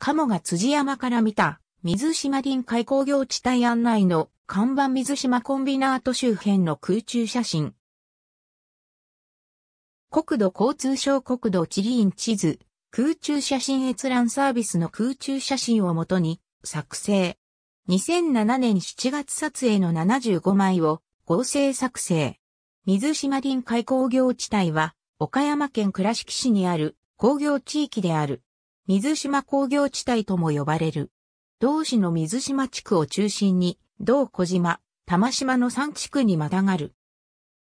鴨が辻山から見た、水島林海工業地帯案内の看板水島コンビナート周辺の空中写真。国土交通省国土地理院地図、空中写真閲覧サービスの空中写真をもとに作成。2007年7月撮影の75枚を合成作成。水島林海工業地帯は岡山県倉敷市にある工業地域である。水島工業地帯とも呼ばれる。同市の水島地区を中心に、同小島、玉島の3地区にまたがる。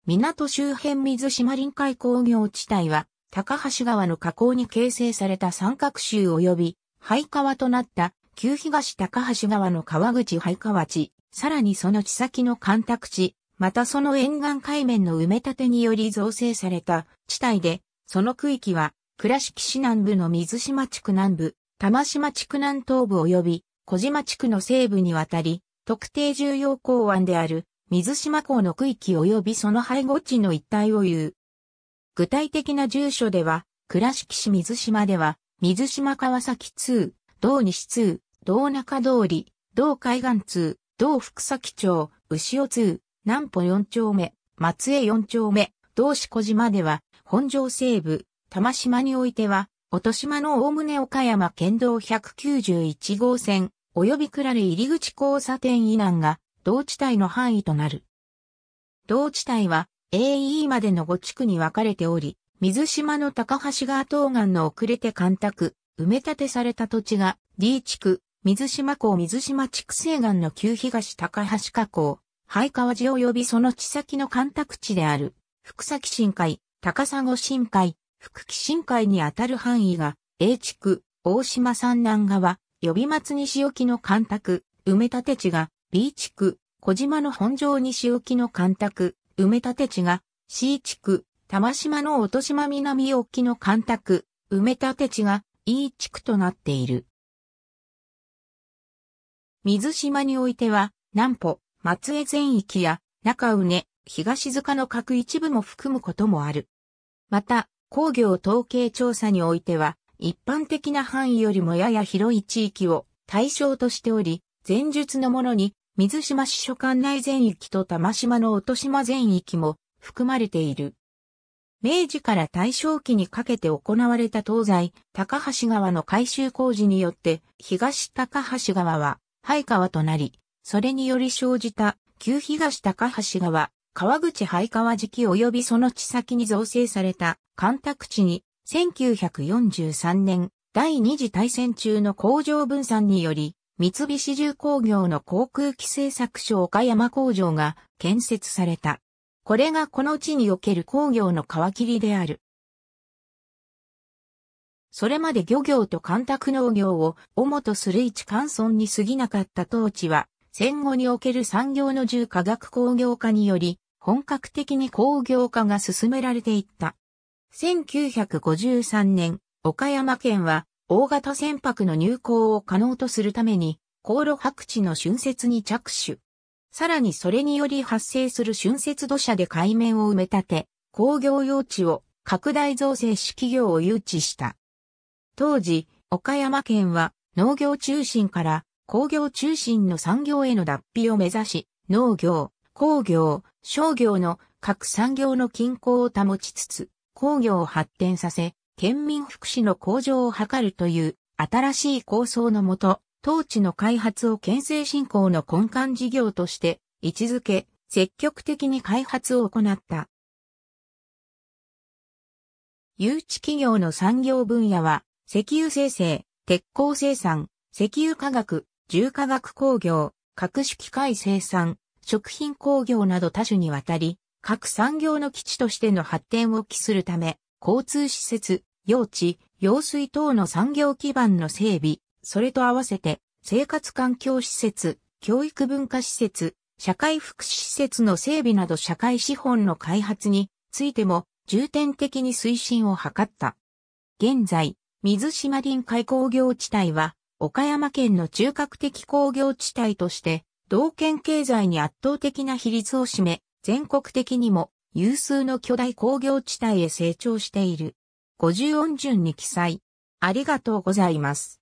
港周辺水島臨海工業地帯は、高橋川の河口に形成された三角州及び、廃川となった旧東高橋川の川口廃川地、さらにその地先の干拓地、またその沿岸海面の埋め立てにより造成された地帯で、その区域は倉敷市南部の水島地区南部、玉島地区南東部及び小島地区の西部にわたり、特定重要港湾である水島港の区域及びその配合地の一帯を言う。具体的な住所では、倉敷市水島では、水島川崎通、道西通、道中通り、道海岸通、道福崎町、牛尾通、南歩4丁目、松江4丁目、道志小島では、本庄西部、玉島においては、音島のおおむね岡山県道191号線、及びクラれ入り口交差点以南が、同地帯の範囲となる。同地帯は、AE までの5地区に分かれており、水島の高橋川東岸の遅れて干拓、埋め立てされた土地が D 地区、水島港水島地区西岸の旧東高橋河口、廃川寺及びその地先の干拓地である、福崎深海、高砂深海、福祉深海にあたる範囲が、A 地区、大島三南側、予備松西沖の干拓、埋め立て地が B 地区、小島の本庄西沖の干拓、埋め立て地が C 地区、玉島の音島南沖の干拓、埋め立て地が E 地区となっている。水島においては、南保、松江全域や中畝、東塚の各一部も含むこともある。また、工業統計調査においては、一般的な範囲よりもやや広い地域を対象としており、前述のものに、水島市所管内全域と玉島の音島全域も含まれている。明治から大正期にかけて行われた東西高橋川の改修工事によって東高橋川は廃川となり、それにより生じた旧東高橋川川口廃川敷及びその地先に造成された干拓地に、1943年、第二次大戦中の工場分散により、三菱重工業の航空機製作所岡山工場が建設された。これがこの地における工業の皮切りである。それまで漁業と干拓農業を主とする一関村に過ぎなかった当地は、戦後における産業の重化学工業化により、本格的に工業化が進められていった。1953年、岡山県は、大型船舶の入港を可能とするために、航路白地の浚渫に着手。さらにそれにより発生する浚渫土砂で海面を埋め立て、工業用地を拡大造成し企業を誘致した。当時、岡山県は農業中心から工業中心の産業への脱皮を目指し、農業、工業、商業の各産業の均衡を保ちつつ、工業を発展させ、県民福祉の向上を図るという新しい構想のもと、当地の開発を県政振興の根幹事業として位置づけ、積極的に開発を行った。誘致企業の産業分野は、石油生成、鉄鋼生産、石油化学、重化学工業、各種機械生産、食品工業など多種にわたり、各産業の基地としての発展を期するため、交通施設、用地、用水等の産業基盤の整備、それと合わせて、生活環境施設、教育文化施設、社会福祉施設の整備など社会資本の開発についても重点的に推進を図った。現在、水島林海工業地帯は岡山県の中核的工業地帯として、同県経済に圧倒的な比率を占め、全国的にも有数の巨大工業地帯へ成長している。五十音順に記載。ありがとうございます。